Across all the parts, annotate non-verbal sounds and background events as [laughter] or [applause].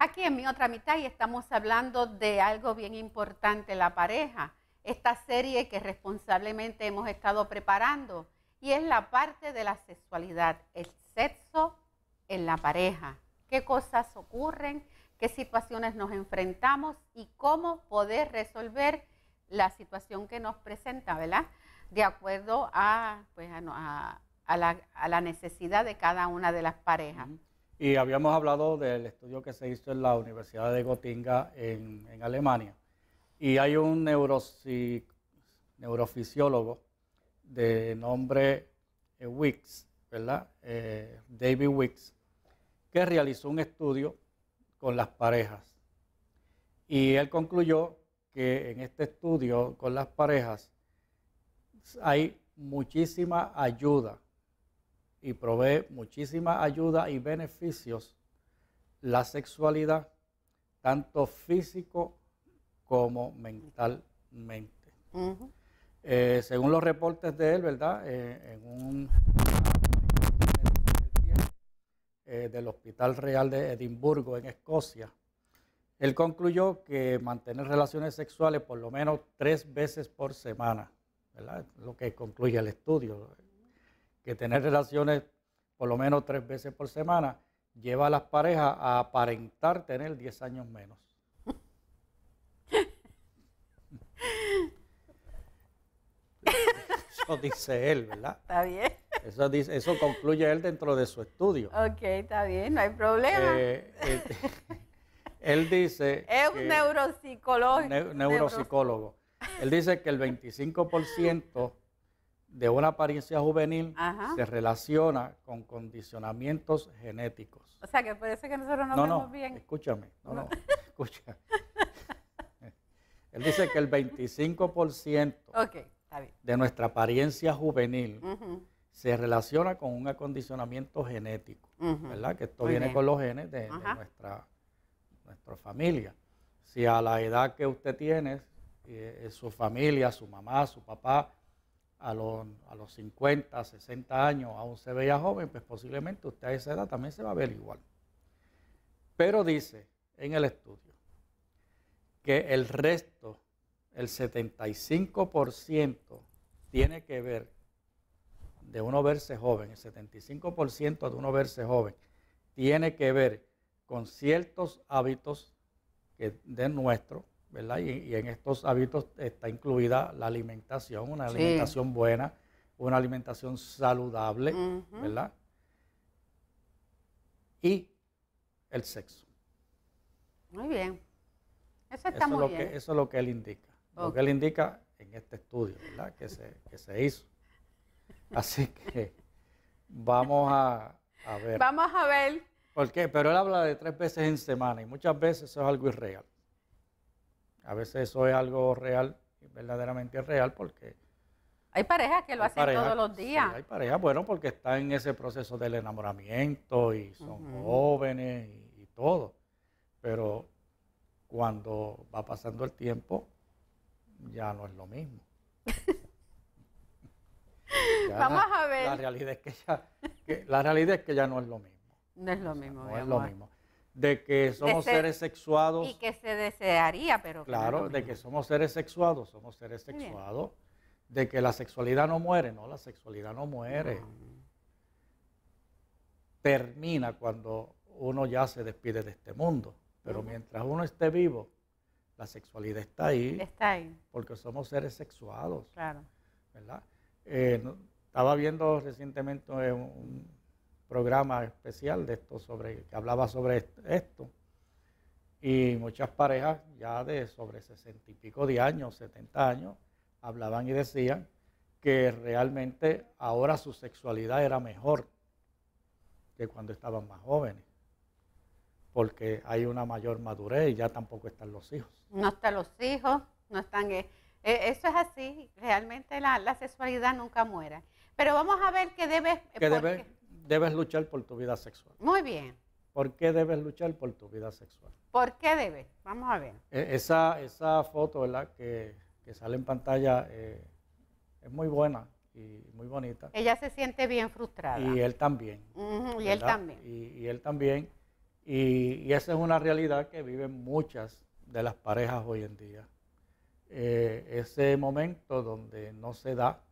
Aquí en mi otra mitad y estamos hablando de algo bien importante, la pareja. Esta serie que responsablemente hemos estado preparando y es la parte de la sexualidad, el sexo en la pareja. ¿Qué cosas ocurren? ¿Qué situaciones nos enfrentamos? Y cómo poder resolver la situación que nos presenta, ¿verdad? De acuerdo a, pues, a, la, necesidad de cada una de las parejas. Y habíamos hablado del estudio que se hizo en la Universidad de Gotinga en, Alemania. Y hay un neurofisiólogo de nombre eh, Wicks, ¿verdad? Eh, David Wicks, que realizó un estudio con las parejas. Y él concluyó que en este estudio con las parejas hay muchísima ayuda y provee muchísima ayuda y beneficios la sexualidad, tanto físico como mentalmente. Eh, según los reportes de él, ¿verdad? Eh, en un eh, del Hospital Real de Edimburgo, en Escocia, él concluyó que mantener relaciones sexuales por lo menos tres veces por semana, ¿verdad? Lo que concluye el estudio que tener relaciones por lo menos tres veces por semana lleva a las parejas a aparentar tener 10 años menos. [laughs] Eso dice él, ¿verdad? Está bien. Eso, dice, eso concluye él dentro de su estudio. Ok, está bien, no hay problema. Eh, eh, [laughs] él dice... Es un neuropsicólogo. neuropsicólogo. Él dice que el 25% de una apariencia juvenil se relaciona con condicionamientos genéticos. O sea, que parece que nosotros no, vemos bien. Escúchame, no, no, [laughs] escucha. Él dice que el 25% de nuestra apariencia juvenil se relaciona con un acondicionamiento genético, ¿verdad? Que esto viene con los genes de, nuestra, nuestra familia. Si a la edad que usted tiene, eh, su familia, su mamá, su papá, a los, a 50, 60 años aún se veía joven, pues posiblemente usted a esa edad también se va a ver igual. Pero dice en el estudio que el resto, el 75%, tiene que ver de uno verse joven, el 75% de uno verse joven, tiene que ver con ciertos hábitos que de nuestro ¿verdad? Y, en estos hábitos está incluida la alimentación, una alimentación buena, una alimentación saludable, ¿verdad? Y el sexo. Muy bien. Eso está muy lo bien. Que, eso es lo que él indica. Lo que él indica en este estudio, ¿verdad? Que se, hizo. Así [laughs] que vamos a, a ver. Vamos a ver. ¿Por qué? Pero él habla de tres veces en semana y muchas veces eso es algo irreal. A veces eso es algo real, verdaderamente real, porque... Hay parejas que lo hacen todos los días. hay parejas, bueno, porque están en ese proceso del enamoramiento y son jóvenes y, todo. Pero cuando va pasando el tiempo, ya no es lo mismo. [laughs] Vamos a ver. La realidad es que ya, la realidad es que ya no es lo mismo. No es lo mismo. no es lo mismo de que somos seres sexuados. Y que se desearía, pero... Claro, Claro, de que somos seres sexuados, somos seres sexuados, de que la sexualidad no muere, no, la sexualidad no muere. Termina cuando uno ya se despide de este mundo, pero mientras uno esté vivo, la sexualidad está ahí. Está ahí. Porque somos seres sexuados. Claro. ¿Verdad? Eh, estaba viendo recientemente un, programa especial de esto sobre que hablaba sobre esto y muchas parejas ya de sobre sesenta y pico de años, 70 años, hablaban y decían que realmente ahora su sexualidad era mejor que cuando estaban más jóvenes, porque hay una mayor madurez y ya tampoco están los hijos. No están los hijos, no están... Eh, eh, eso es así, realmente la, la, sexualidad nunca muere. Pero vamos a ver qué debe... Que debe debes luchar por tu vida sexual. Muy bien. ¿Por qué debes luchar por tu vida sexual? ¿Por qué debes? Vamos a ver. E, esa, esa foto ¿verdad? Que, que sale en pantalla eh, es muy buena y muy bonita. Ella se siente bien frustrada. Y él también. y él también. Y, él también. Y, esa es una realidad que viven muchas de las parejas hoy en día. Eh, ese momento donde no se da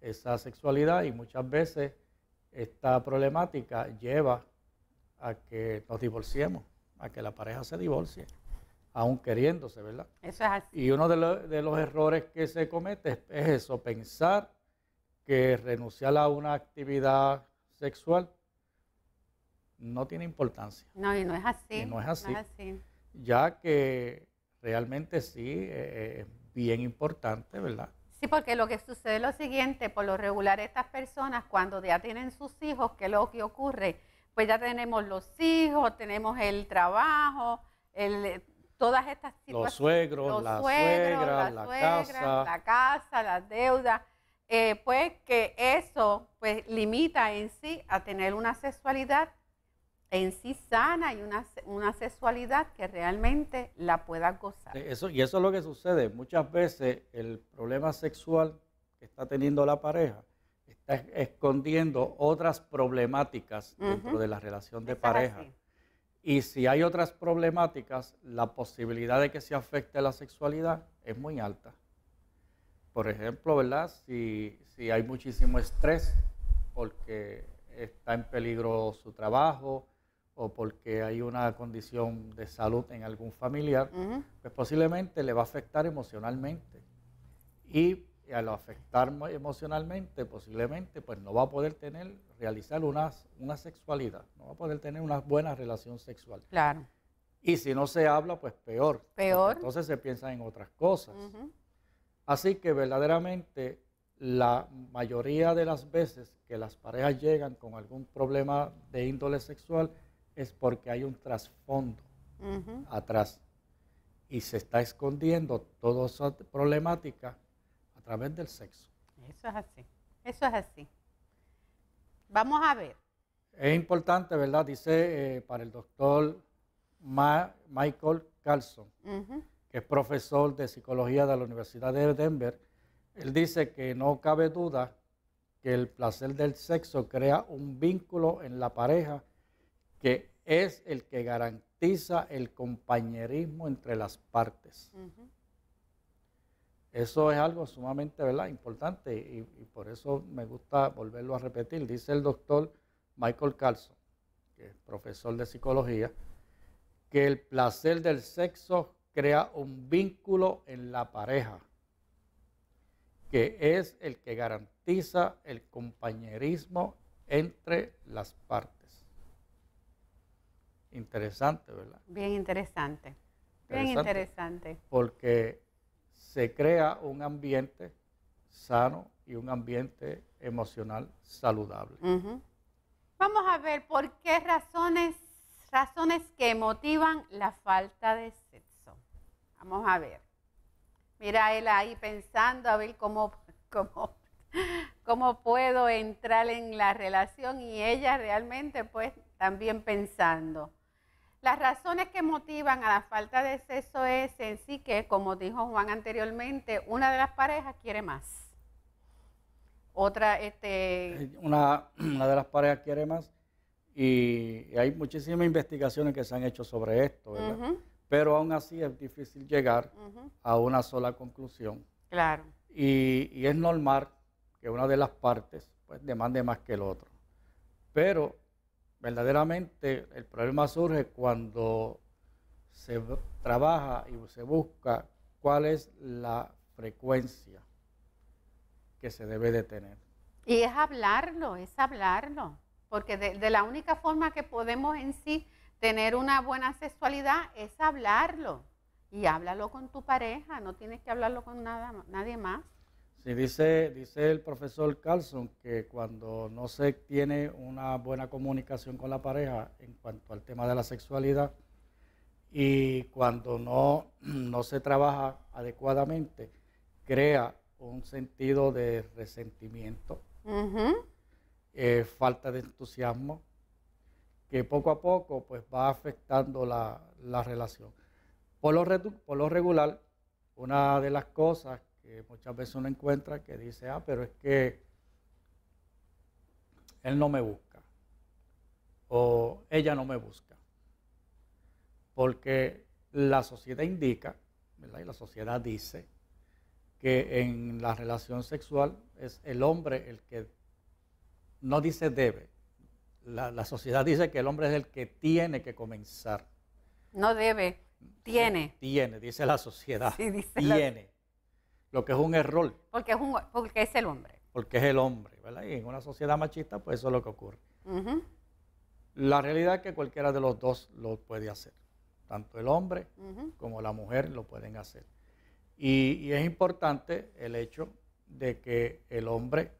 esa sexualidad y muchas veces esta problemática lleva a que nos divorciemos, a que la pareja se divorcie, aún queriéndose, ¿verdad? Eso es así. Y uno de, los errores que se comete es, eso, pensar que renunciar a una actividad sexual no tiene importancia. No, y no es así. no es así. Ya que realmente sí eh, eh, es bien importante, ¿verdad? Sí, porque lo que sucede es lo siguiente, por lo regular estas personas cuando ya tienen sus hijos, ¿qué es lo que ocurre? Pues ya tenemos los hijos, tenemos el trabajo, el, todas estas situaciones. Los suegros, la la, casa. La casa, las deudas. Eh, pues que eso pues limita en sí a tener una sexualidad en sí sana y una, sexualidad que realmente la pueda gozar. y eso es lo que sucede. Muchas veces el problema sexual que está teniendo la pareja está escondiendo otras problemáticas dentro de la relación de pareja. Y si hay otras problemáticas, la posibilidad de que se afecte la sexualidad es muy alta. Por ejemplo, ¿verdad? Si, si hay muchísimo estrés porque está en peligro su trabajo, o porque hay una condición de salud en algún familiar, pues posiblemente le va a afectar emocionalmente. Y al afectar emocionalmente, posiblemente, pues no va a poder tener, realizar una, una sexualidad, no va a poder tener una buena relación sexual. Claro. Y si no se habla, pues peor. Peor. Entonces se piensa en otras cosas. Así que verdaderamente la mayoría de las veces que las parejas llegan con algún problema de índole sexual, es porque hay un trasfondo atrás y se está escondiendo toda esa problemática a través del sexo. Eso es así, eso es así. Vamos a ver. Es importante, ¿verdad? Dice eh, para el doctor Michael Carlson, que es profesor de psicología de la Universidad de Denver, él dice que no cabe duda que el placer del sexo crea un vínculo en la pareja que es el que garantiza el compañerismo entre las partes. Eso es algo sumamente ¿verdad? importante y, y, por eso me gusta volverlo a repetir. Dice el doctor Michael Carlson, que es profesor de psicología, que el placer del sexo crea un vínculo en la pareja, que es el que garantiza el compañerismo entre las partes interesante, ¿verdad? Bien interesante. Bien interesante. Porque se crea un ambiente sano y un ambiente emocional saludable. Vamos a ver por qué razones, razones que motivan la falta de sexo. Vamos a ver. Mira él ahí pensando a ver cómo, cómo, cómo puedo entrar en la relación y ella realmente pues también pensando. Las razones que motivan a la falta de sexo es en sí que, como dijo Juan anteriormente, una de las parejas quiere más. Otra, este... Eh, [clears throat] una, de las parejas quiere más y hay muchísimas investigaciones que se han hecho sobre esto, Pero aún así es difícil llegar a una sola conclusión. Claro. Y, y es normal que una de las partes pues demande más que el otro. Pero verdaderamente el problema surge cuando se trabaja y se busca cuál es la frecuencia que se debe de tener. Y es hablarlo, es hablarlo, porque de, la única forma que podemos en sí tener una buena sexualidad es hablarlo. Y háblalo con tu pareja, no tienes que hablarlo con nada, nadie más dice, dice el profesor Carlson que cuando no se tiene una buena comunicación con la pareja en cuanto al tema de la sexualidad y cuando no, [clears throat] se trabaja adecuadamente, crea un sentido de resentimiento, eh, falta de entusiasmo, que poco a poco pues va afectando la, relación. Por lo, por lo regular, una de las cosas que muchas veces uno encuentra que dice, ah, pero es que él no me busca o ella no me busca. Porque la sociedad indica, ¿verdad? Y la sociedad dice que en la relación sexual es el hombre el que no dice debe. La, sociedad dice que el hombre es el que tiene que comenzar. No debe, tiene. Tiene, dice la sociedad. Sí, tiene lo que es un error. Porque es, porque es el hombre. Porque es el hombre, ¿verdad? Y en una sociedad machista, pues eso es lo que ocurre. La realidad es que cualquiera de los dos lo puede hacer. Tanto el hombre como la mujer lo pueden hacer. Y, y es importante el hecho de que el hombre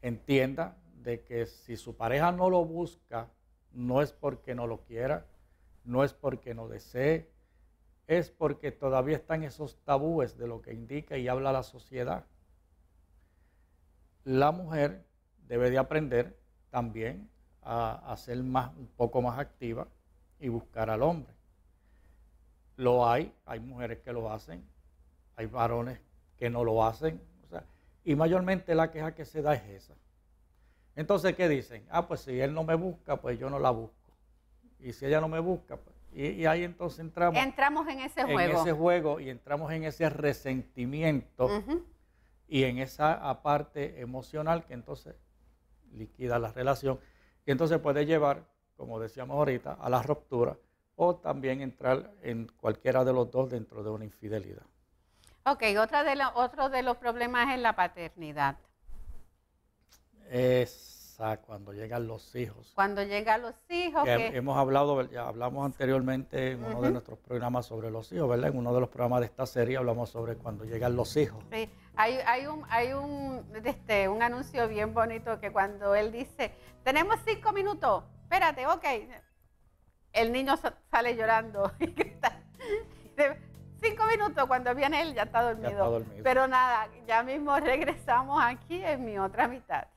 entienda de que si su pareja no lo busca, no es porque no lo quiera, no es porque no desee, es porque todavía están esos tabúes de lo que indica y habla la sociedad. La mujer debe de aprender también a, ser más, un poco más activa y buscar al hombre. Lo hay, hay mujeres que lo hacen, hay varones que no lo hacen, y mayormente la queja que se da es esa. Entonces, ¿qué dicen? Ah, pues si él no me busca, pues yo no la busco. Y si ella no me busca, pues y, ahí entonces entramos. Entramos en ese juego. En ese juego y entramos en ese resentimiento y en esa parte emocional que entonces liquida la relación. Y entonces puede llevar, como decíamos ahorita, a la ruptura o también entrar en cualquiera de los dos dentro de una infidelidad. Ok, otra de otro de los problemas es la paternidad. Es cuando llegan los hijos. Cuando llegan los hijos. Hemos hablado, ya hablamos anteriormente en uno de nuestros programas sobre los hijos, ¿verdad? En uno de los programas de esta serie hablamos sobre cuando llegan los hijos. Sí. Hay, hay, un, hay un, este, un anuncio bien bonito que cuando él dice, tenemos cinco minutos, espérate, ok. El niño sale llorando [laughs] Cinco minutos, cuando viene él Ya está dormido. Pero nada, ya mismo regresamos aquí en mi otra mitad.